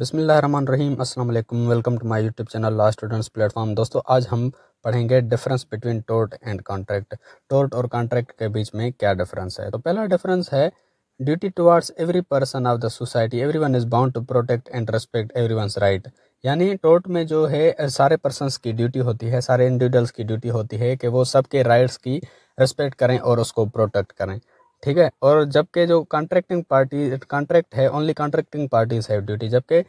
बिसमीम अस्सलाम वालेकुम welcome to my YouTube channel last students platform दोस्तों आज हम पढ़ेंगे difference between tort and contract tort और कॉन्ट्रैक्ट के बीच में क्या डिफरेंस है तो पहला डिफरेंस है duty towards every person of the society every one is bound to protect and respect every one right यानी टोर्ट में जो है सारे पर्सनस की ड्यूटी होती है सारे इंडिविजुअल्स की ड्यूटी होती है कि वो सबके राइट्स की रिस्पेक्ट करें और उसको प्रोटेक्ट करें ठीक है और जबकि जो कॉन्ट्रैक्टिंग पार्टी कॉन्ट्रैक्ट है only contracting parties have duty जबकि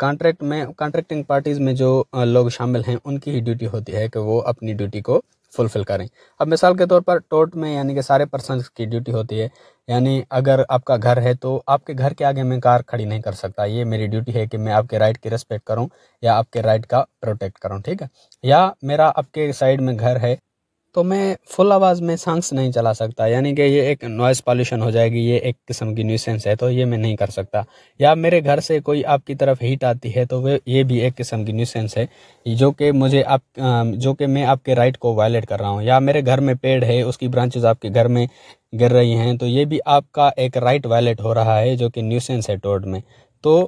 कॉन्ट्रैक्ट में कॉन्ट्रैक्टिंग पार्टीज़ में जो लोग शामिल हैं उनकी ही ड्यूटी होती है कि वो अपनी ड्यूटी को फुलफ़िल करें अब मिसाल के तौर पर टोट में यानी कि सारे पर्सन की ड्यूटी होती है यानी अगर आपका घर है तो आपके घर के आगे मैं कार खड़ी नहीं कर सकता ये मेरी ड्यूटी है कि मैं आपके राइट की रिस्पेक्ट करूं या आपके राइट का प्रोटेक्ट करूं ठीक है या मेरा आपके साइड में घर है तो मैं फुल आवाज़ में सांग्स नहीं चला सकता यानी कि ये एक नॉइस पॉल्यूशन हो जाएगी ये एक किस्म की न्यूसेंस है तो ये मैं नहीं कर सकता या मेरे घर से कोई आपकी तरफ हीट आती है तो वे ये भी एक किस्म की न्यूसेंस है जो कि मुझे आप जो कि मैं आपके राइट को वायलेट कर रहा हूँ या मेरे घर में पेड़ है उसकी ब्रांचेज आपके घर में गिर रही हैं तो ये भी आपका एक राइट वायलेट हो रहा है जो कि न्यूसेंस है टोट में तो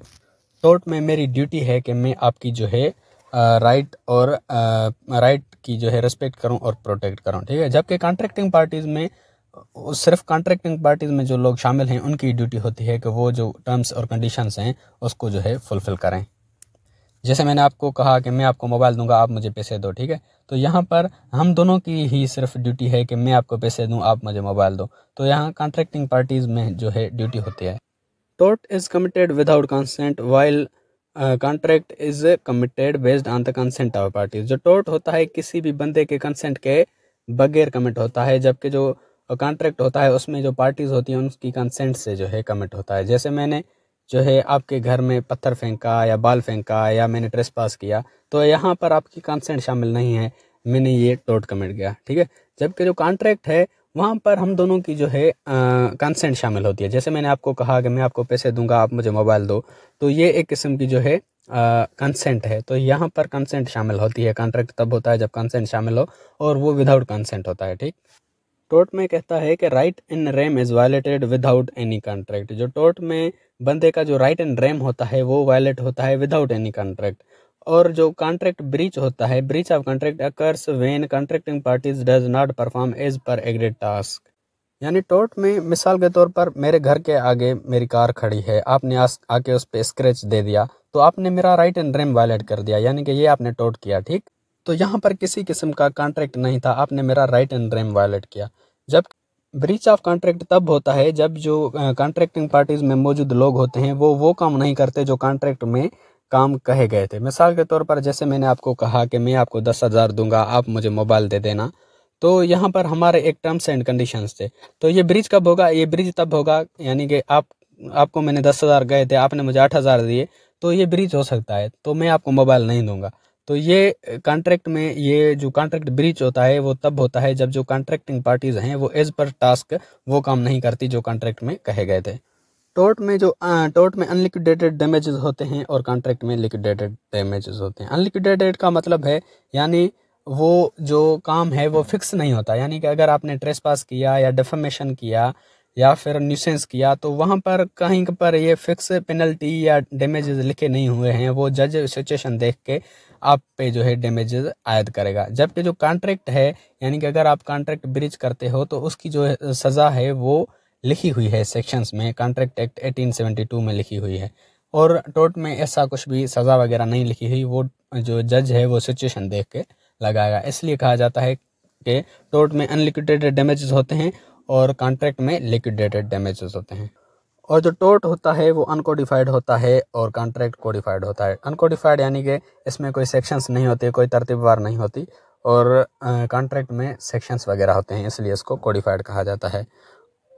टोर्ट में मेरी ड्यूटी है कि मैं आपकी जो है राइट और राइट की जो है रेस्पेक्ट करूँ और प्रोटेक्ट करूँ ठीक है जबकि कॉन्ट्रैक्टिंग पार्टीज़ में सिर्फ कॉन्ट्रैक्टिंग पार्टीज़ में जो लोग शामिल हैं उनकी ड्यूटी होती है कि वो जो टर्म्स और कंडीशंस हैं उसको जो है फुलफ़िल करें जैसे मैंने आपको कहा कि मैं आपको मोबाइल दूंगा आप मुझे पैसे दो ठीक है तो यहाँ पर हम दोनों की ही सिर्फ ड्यूटी है कि मैं आपको पैसे दूँ आप मुझे मोबाइल दो तो यहाँ कॉन्ट्रैक्टिंग पार्टीज़ में जो है ड्यूटी होती है टोट is committed without consent while contract is committed based on the consent of party जो टोट होता है किसी भी बंदे के कंसेंट के बगैर कमिट होता है जबकि जो कॉन्ट्रैक्ट होता है उसमें जो पार्टीज होती हैं उनकी कंसेंट से जो है कमिट होता है जैसे मैंने जो है आपके घर में पत्थर फेंका या बाल फेंका या मैंने ट्रेस पास किया तो यहाँ पर आपकी कंसेंट शामिल नहीं है मैंने ये टोट कमिट किया ठीक है जबकि जो कॉन्ट्रैक्ट है वहाँ पर हम दोनों की जो है कंसेंट शामिल होती है जैसे मैंने आपको कहा कि मैं आपको पैसे दूंगा आप मुझे मोबाइल दो तो ये एक किस्म की जो है कंसेंट है तो यहाँ पर कंसेंट शामिल होती है कॉन्ट्रैक्ट तब होता है जब कंसेंट शामिल हो और वो विदाउट कंसेंट होता है ठीक टोट में कहता है कि right in rem is violated without any contract जो टोट में बंदे का जो राइट इन रेम होता है वो वायलेट होता है विदाउट एनी कॉन्ट्रैक्ट और जो कॉन्ट्रैक्ट ब्रीच होता है breach of contract occurs when contracting parties does not perform as per agreed task यानी टोट में मिसाल के तौर पर मेरे घर के आगे मेरी कार खड़ी है आपने आके उस पर स्क्रेच दे दिया तो आपने मेरा राइट एंड रेम वायलेट कर दिया यानी कि ये आपने टोट किया ठीक तो यहाँ पर किसी किस्म का कॉन्ट्रैक्ट नहीं था आपने मेरा राइट एंड रेम वायलेट किया जब ब्रीच ऑफ कॉन्ट्रैक्ट तब होता है जब जो कॉन्ट्रैक्टिंग पार्टीज में मौजूद लोग होते हैं वो वो काम नहीं करते जो कॉन्ट्रैक्ट में काम कहे गए थे मिसाल के तौर पर जैसे मैंने आपको कहा कि मैं आपको दस हज़ार दूंगा आप मुझे मोबाइल दे देना तो यहाँ पर हमारे एक टर्म्स एंड कंडीशंस थे तो ये ब्रिज कब होगा ये ब्रिज तब होगा यानी कि आप आपको मैंने दस हज़ार गए थे आपने मुझे आठ हज़ार दिए तो ये ब्रिज हो सकता है तो मैं आपको मोबाइल नहीं दूंगा तो ये कॉन्ट्रैक्ट में ये जो कॉन्ट्रैक्ट ब्रिज होता है वो तब होता है जब जो कॉन्ट्रैक्टिंग पार्टीज़ हैं वो एज पर टास्क वो काम नहीं करती जो कॉन्ट्रैक्ट में कहे गए थे टोट में जो टोट में अनलिक्विडेटेड डैमेजेस होते हैं और कॉन्ट्रैक्ट में लिक्विडेटेड डैमेजेस होते हैं अनलिक्विडेटेड का मतलब है यानी वो जो काम है वो फिक्स नहीं होता यानी कि अगर आपने ट्रेस पास किया या डेफमेशन किया या फिर न्यूसेंस किया तो वहाँ पर कहीं पर ये फिक्स पेनल्टी या डैमेजेस लिखे नहीं हुए हैं वो जज सिचुएशन देख के आप पे जो है डैमेजेस आयद करेगा जबकि जो कॉन्ट्रैक्ट है यानी कि अगर आप कॉन्ट्रैक्ट ब्रिज करते हो तो उसकी जो सज़ा है वो लिखी हुई है सेक्शंस में कॉन्ट्रैक्ट एक्ट 1872 में लिखी हुई है और टोट में ऐसा कुछ भी सज़ा वगैरह नहीं लिखी हुई वो जो जज है वो सिचुएशन देख के लगाएगा इसलिए कहा जाता है कि टोट में अनलिक्विडेटेड डैमेजेस होते हैं और कॉन्ट्रैक्ट में लिक्विडेटेड डैमेजेस होते हैं और जो टोट होता है वो अनकोडिफाइड होता है और कॉन्ट्रैक्ट कोडिफाइड होता है अनकोडिफाइड यानी कि इसमें कोई सेक्शंस नहीं होते कोई तरतीबवार नहीं होती और कॉन्ट्रैक्ट में सेक्शंस वगैरह होते हैं इसलिए इसको कोडिफाइड कहा जाता है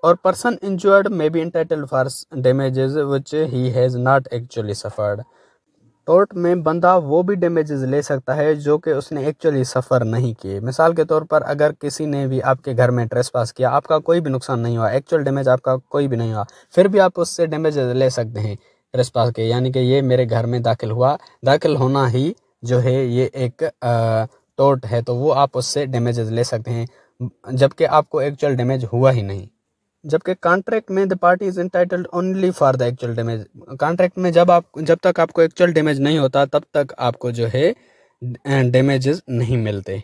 और person injured may be entitled for damage which he has not actually suffered tort में बंदा वो भी डैमेजेस ले सकता है जो कि उसने एक्चुअली सफ़र नहीं किए मिसाल के तौर पर अगर किसी ने भी आपके घर में ट्रेस पास किया आपका कोई भी नुकसान नहीं हुआ एक्चुअल डैमेज आपका कोई भी नहीं हुआ फिर भी आप उससे डैमेजेस ले सकते हैं ट्रेस पास के यानी कि ये मेरे घर में दाखिल हुआ दाखिल होना ही जो है ये एक टोट है तो वो आप उससे डैमेजेस ले सकते हैं जबकि आपको एक्चुअल डैमेज हुआ ही नहीं जबकि कॉन्ट्रैक्ट में the party is entitled only for the actual damage contract में जब आप जब तक आपको एक्चुअल डैमेज नहीं होता तब तक आपको जो है डैमेजेस नहीं मिलते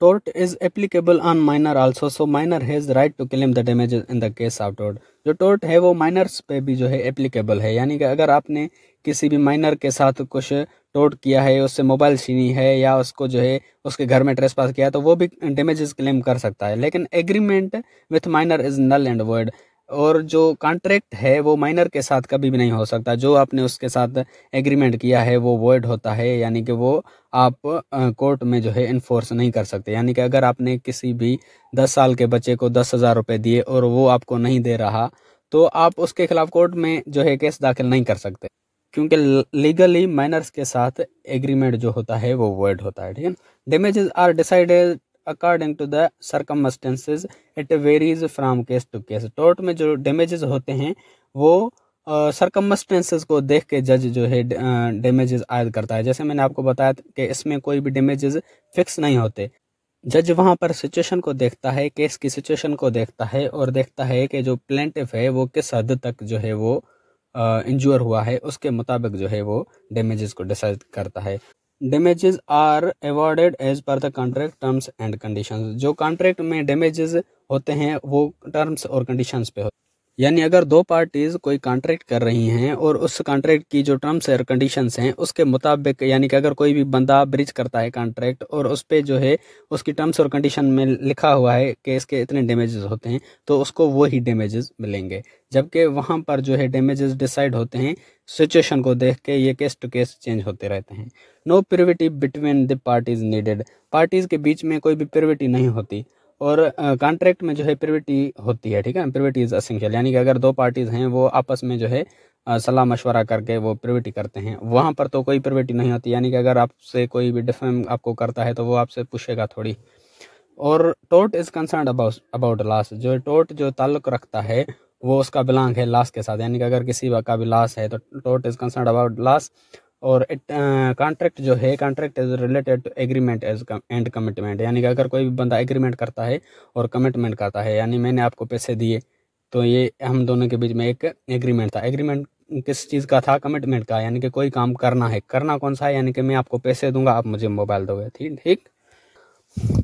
tort is applicable on minor also so minor has right to claim the damages in the case of tort जो टोर्ट है वो माइनर्स पे भी जो है एप्लीकेबल है यानी कि अगर आपने किसी भी माइनर के साथ कुछ टोट किया है उससे मोबाइल छीनी है या उसको जो है उसके घर में ट्रेस पास किया तो वो भी डेमेजेस क्लेम कर सकता है लेकिन agreement with minor is null and void और जो कॉन्ट्रैक्ट है वो माइनर के साथ कभी भी नहीं हो सकता जो आपने उसके साथ एग्रीमेंट किया है वो वर्ड होता है यानी कि वो आप कोर्ट में जो है इन्फोर्स नहीं कर सकते यानी कि अगर आपने किसी भी दस साल के बच्चे को दस हज़ार रुपये दिए और वो आपको नहीं दे रहा तो आप उसके खिलाफ कोर्ट में जो है केस दाखिल नहीं कर सकते क्योंकि लीगली माइनर्स के साथ एग्रीमेंट जो होता है वो वर्ड होता है ठीक है damages are decided according to the circumstances it varies from case to case tort में जो डैमेजेस होते हैं वो सरकमस्टेंसेज uh, को देख के जज जो है डैमेजेस आयद करता है जैसे मैंने आपको बताया कि इसमें कोई भी डैमेजेस फिक्स नहीं होते जज वहाँ पर सिचुएशन को देखता है केस की सिचुएशन को देखता है और देखता है कि जो प्लेंटिफ है वो किस हद तक जो है वो इंजोर हुआ है उसके मुताबिक जो है वो डैमेजेस को डिसाइड करता है damages are awarded as per the contract terms and conditions जो कॉन्ट्रैक्ट में डैमेजेस होते हैं वो टर्म्स और कंडीशंस पे होते हैं यानी अगर दो पार्टीज़ कोई कॉन्ट्रैक्ट कर रही हैं और उस कॉन्ट्रैक्ट की जो टर्म्स और कंडीशंस हैं उसके मुताबिक यानी कि अगर कोई भी बंदा ब्रिज करता है कॉन्ट्रैक्ट और उस पर जो है उसकी टर्म्स और कंडीशन में लिखा हुआ है कि इसके इतने डैमेजेस होते हैं तो उसको वही डैमेजेस मिलेंगे जबकि वहाँ पर जो है डैमेजेस डिसाइड होते हैं सिचुएशन को देख के ये केस टू केस चेंज होते रहते हैं no privity between the parties needed parties के बीच में कोई भी प्रिविटी नहीं होती और कॉन्ट्रैक्ट में जो है प्रिविटी होती है ठीक है प्रिविटी इज़ असेंशियल यानी कि अगर दो पार्टीज़ हैं वो आपस में जो है सलाह मशवरा करके वो प्रिविटी करते हैं वहाँ पर तो कोई प्रिविटी नहीं होती यानी कि अगर आपसे कोई भी डिफेम आपको करता है तो वो आपसे पूछेगा थोड़ी और टोट is concern about about lost जो टोट जो ताल्लुक रखता है वो उसका बिलोंग है लॉस के साथ यानी कि अगर किसी का भी लाश है तो टोट इज़ कंसर्न अबाउट लास्ट और कॉन्ट्रैक्ट uh, जो है contract is related to agreement as and commitment यानी कि अगर कोई भी बंदा एग्रीमेंट करता है और कमिटमेंट करता है यानी मैंने आपको पैसे दिए तो ये हम दोनों के बीच में एक एग्रीमेंट था एग्रीमेंट किस चीज़ का था कमिटमेंट का यानी कि कोई काम करना है करना कौन सा है यानी कि मैं आपको पैसे दूंगा आप मुझे मोबाइल दोगे ठीक ठीक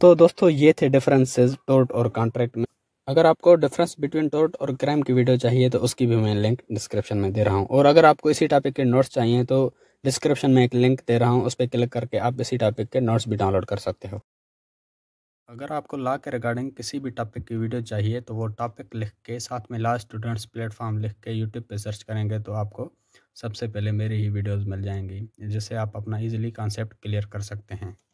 तो दोस्तों ये थे डिफरेंसेज टोर्ट और कॉन्ट्रैक्ट में अगर आपको डिफरेंस बिटवीन टोर्ट और क्राइम की वीडियो चाहिए तो उसकी भी मैं लिंक डिस्क्रिप्शन में दे रहा हूँ और अगर आपको इसी टॉपिक के नोट्स चाहिए तो डिस्क्रिप्शन में एक लिंक दे रहा हूँ उस पर क्लिक करके आप इसी टॉपिक के नोट्स भी डाउनलोड कर सकते हो अगर आपको लॉ के रिगार्डिंग किसी भी टॉपिक की वीडियो चाहिए तो वो टॉपिक लिख के साथ में लॉ स्टूडेंट्स प्लेटफॉर्म लिख के यूट्यूब पे सर्च करेंगे तो आपको सबसे पहले मेरी ही वीडियोस मिल जाएंगी जिससे आप अपना इजीली कॉन्सेप्ट क्लियर कर सकते हैं